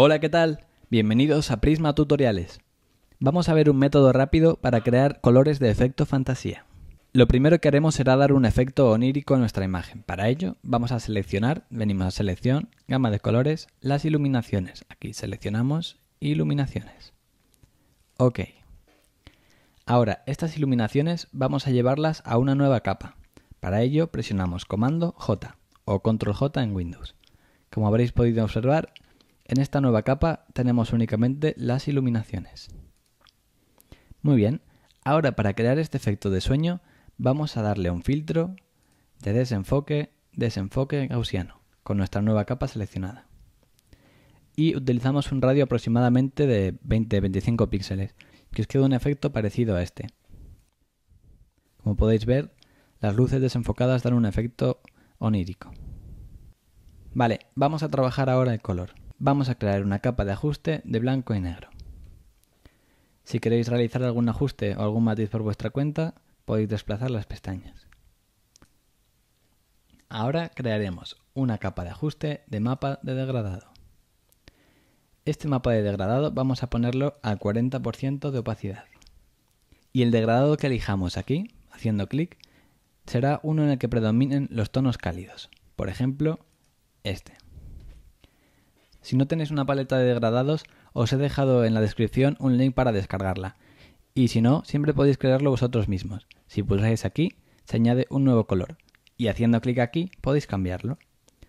Hola, ¿qué tal? Bienvenidos a Prisma Tutoriales. Vamos a ver un método rápido para crear colores de efecto fantasía. Lo primero que haremos será dar un efecto onírico a nuestra imagen. Para ello vamos a seleccionar, venimos a selección, gama de colores, las iluminaciones. Aquí seleccionamos iluminaciones. Ok. Ahora, estas iluminaciones vamos a llevarlas a una nueva capa. Para ello presionamos comando J o control J en Windows. Como habréis podido observar, en esta nueva capa tenemos únicamente las iluminaciones. Muy bien, ahora para crear este efecto de sueño vamos a darle un filtro de desenfoque, desenfoque gaussiano, con nuestra nueva capa seleccionada. Y utilizamos un radio aproximadamente de 20-25 píxeles, que os queda un efecto parecido a este. Como podéis ver, las luces desenfocadas dan un efecto onírico. Vale, vamos a trabajar ahora el color vamos a crear una capa de ajuste de blanco y negro. Si queréis realizar algún ajuste o algún matiz por vuestra cuenta, podéis desplazar las pestañas. Ahora crearemos una capa de ajuste de mapa de degradado. Este mapa de degradado vamos a ponerlo al 40% de opacidad. Y el degradado que elijamos aquí, haciendo clic, será uno en el que predominen los tonos cálidos. Por ejemplo, este. Si no tenéis una paleta de degradados, os he dejado en la descripción un link para descargarla. Y si no, siempre podéis crearlo vosotros mismos. Si pulsáis aquí, se añade un nuevo color. Y haciendo clic aquí, podéis cambiarlo.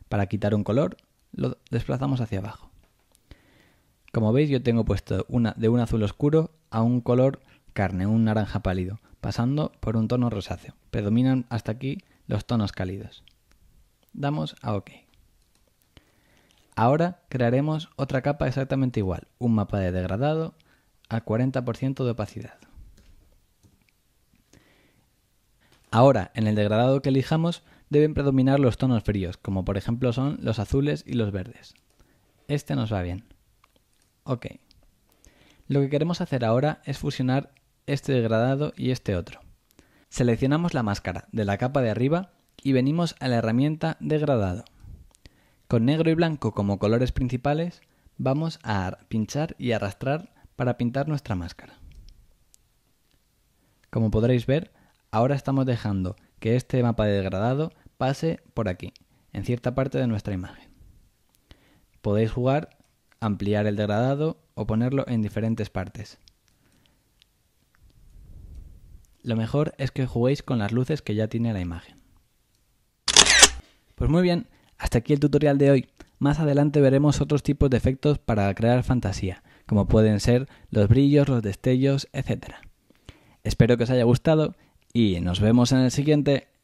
Para quitar un color, lo desplazamos hacia abajo. Como veis, yo tengo puesto una de un azul oscuro a un color carne, un naranja pálido, pasando por un tono rosáceo. Predominan hasta aquí los tonos cálidos. Damos a OK. Ahora crearemos otra capa exactamente igual, un mapa de degradado a 40% de opacidad. Ahora, en el degradado que elijamos, deben predominar los tonos fríos, como por ejemplo son los azules y los verdes. Este nos va bien. Ok. Lo que queremos hacer ahora es fusionar este degradado y este otro. Seleccionamos la máscara de la capa de arriba y venimos a la herramienta degradado. Con negro y blanco como colores principales, vamos a pinchar y arrastrar para pintar nuestra máscara. Como podréis ver, ahora estamos dejando que este mapa de degradado pase por aquí, en cierta parte de nuestra imagen. Podéis jugar, ampliar el degradado o ponerlo en diferentes partes. Lo mejor es que juguéis con las luces que ya tiene la imagen. Pues muy bien, hasta aquí el tutorial de hoy. Más adelante veremos otros tipos de efectos para crear fantasía, como pueden ser los brillos, los destellos, etc. Espero que os haya gustado y nos vemos en el siguiente.